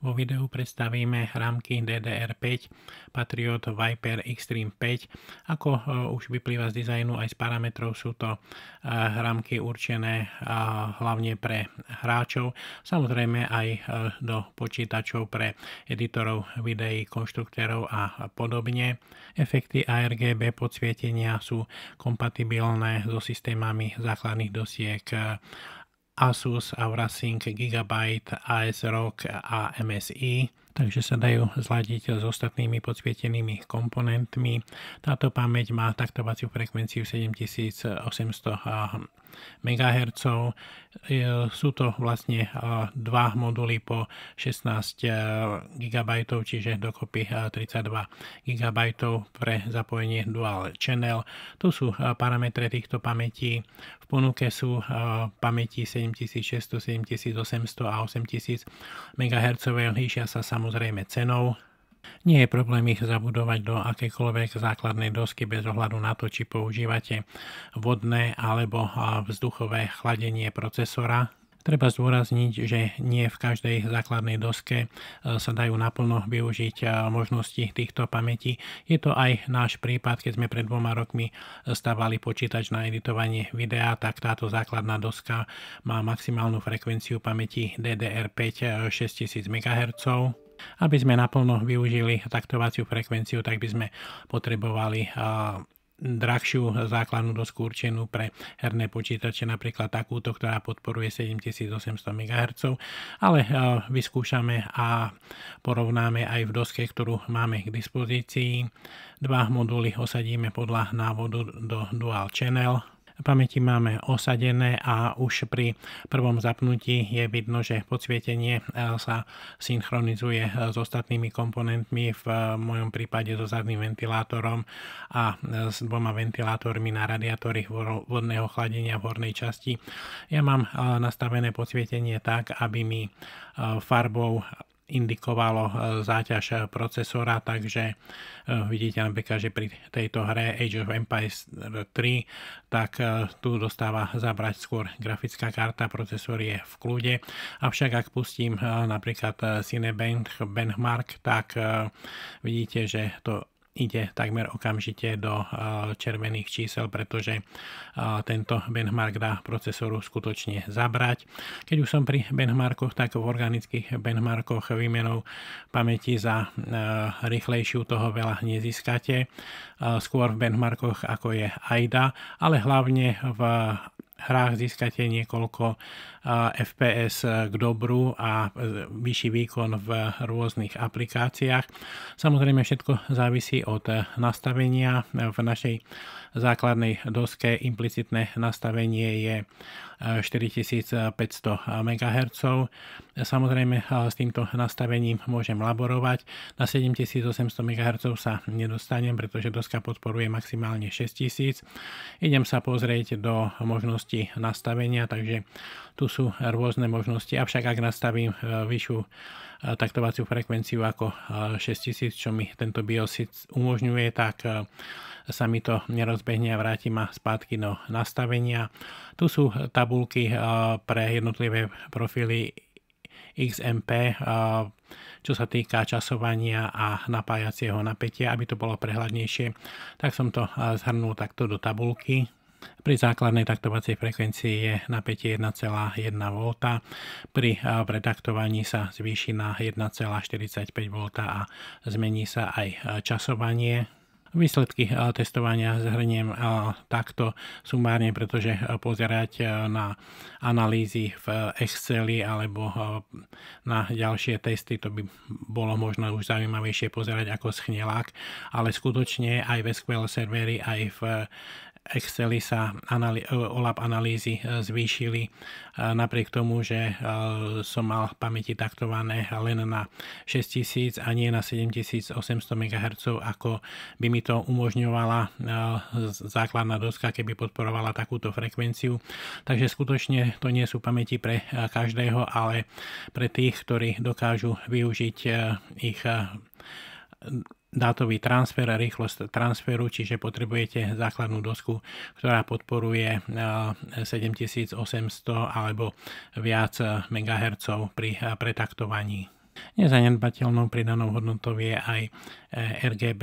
Vo videu predstavíme rámky DDR5 Patriot Viper Extreme 5. Ako e, už vyplýva z dizajnu aj z parametrov sú to e, rámky určené e, hlavne pre hráčov, samozrejme aj do počítačov pre editorov videí, konštruktérov a podobne. Efekty ARGB podsvietenia sú kompatibilné so systémami základných dosiek Asus Aura Sync Gigabyte ASRock AMSI takže sa dajú zladiť s ostatnými podsvietenými komponentmi. Táto pamäť má taktovaciu frekvenciu 7800 MHz. Sú to vlastne dva moduly po 16 e, GB, čiže dokopy 32 GB pre zapojenie dual channel. To sú parametre týchto pamätí. V ponuke sú pamäti 7600, 7800 a 8000 MHz. Líšia sa samozrejme samozrejme cenou. Nie je problém ich zabudovať do akékoľvek základnej dosky bez ohľadu na to, či používate vodné alebo vzduchové chladenie procesora. Treba zdôrazniť, že nie v každej základnej doske e, sa dajú naplno využiť e, možnosti týchto pamätí. Je to aj náš prípad, keď sme pred dvoma rokmi stavali počítač na editovanie videa, tak táto základná doska má maximálnu frekvenciu pamäti DDR5 6000 MHz. Aby sme naplno využili taktovaciu frekvenciu, tak by sme potrebovali drahšiu základnú dosku určenú pre herné počítače, napríklad takúto, ktorá podporuje 7800 MHz, ale vyskúšame a porovnáme aj v doske, ktorú máme k dispozícii. Dva moduly osadíme podľa návodu do Dual Channel pamäti máme osadené a už pri prvom zapnutí je vidno, že podsvietenie sa synchronizuje s ostatnými komponentmi, v mojom prípade so zadným ventilátorom a s dvoma ventilátormi na radiátory vodného chladenia v hornej časti. Ja mám eh, nastavené podsvietenie tak, aby mi eh, farbou indikovalo e, záťaž e, procesora, takže e, vidíte napríklad, že pri tejto hre Age of Empires 3, tak tu dostáva zabrať skôr grafická karta, procesor je v kľude, avšak ak pustím napríklad Cinebench Benchmark, tak vidíte, že to ide takmer okamžite do eh, červených čísel, pretože eh, tento benchmark dá procesoru skutočne zabrať. Keď už som pri benchmarkoch, tak v organických benchmarkoch výmenou pamäti za eh, rýchlejšiu toho veľa nezískate. Skôr v benchmarkoch ako je AIDA, ale hlavne v hrách získate niekoľko FPS k dobru a e, vyšší výkon v rôznych aplikáciách. Samozrejme všetko závisí od e, nastavenia. V našej základnej doske implicitné nastavenie je 4500 MHz. Samozrejme s týmto nastavením môžem laborovať. Na 7800 MHz sa nedostanem, pretože doska podporuje maximálne 6000. Idem sa pozrieť do možnosti nastavenia, takže tu sú rôzne možnosti, avšak ak nastavím e, vyššiu taktovaciu frekvenciu ako 6000, eh, čo mi tento BIOS umožňuje, tak eh, sa mi to nerozbehne a vráti ma spátky do nastavenia. Tu sú tabulky eh, pre jednotlivé profily XMP, čo sa týka časovania a napájacieho napätia, aby to bolo prehľadnejšie, tak som to zhrnul takto do tabulky. Pri základnej taktovacej frekvencii je napätie 1,1 V, pri pretaktovaní sa zvýši na 1,45 V a zmení sa aj časovanie Výsledky testovania zhrniem takto sumárne, pretože pozerať na analýzy v Exceli alebo na ďalšie testy, to by bolo možno už zaujímavejšie pozerať ako schnelák, ale skutočne aj v SQL servery, aj v Excely sa analý, e, OLAP analýzy e, zvýšili e, napriek tomu, že som mal pamäti taktované len na 6000 a nie na 7800 MHz, ako by mi to umožňovala základná doska, keby podporovala takúto frekvenciu. Takže skutočne to nie sú pamäti pre každého, ale pre tých, ktorí dokážu využiť ich dátový transfer a rýchlosť transferu, čiže potrebujete základnú dosku, ktorá podporuje 7800 eh, alebo viac MHz pri eh, pretaktovaní. Nezanedbateľnou pridanou hodnotou je aj eh, RGB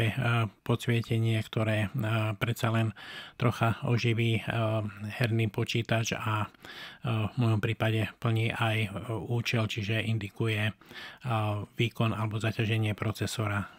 podsvietenie, ktoré predsa len trocha oživí herný počítač a v mojom prípade plní aj účel, čiže indikuje výkon alebo zaťaženie procesora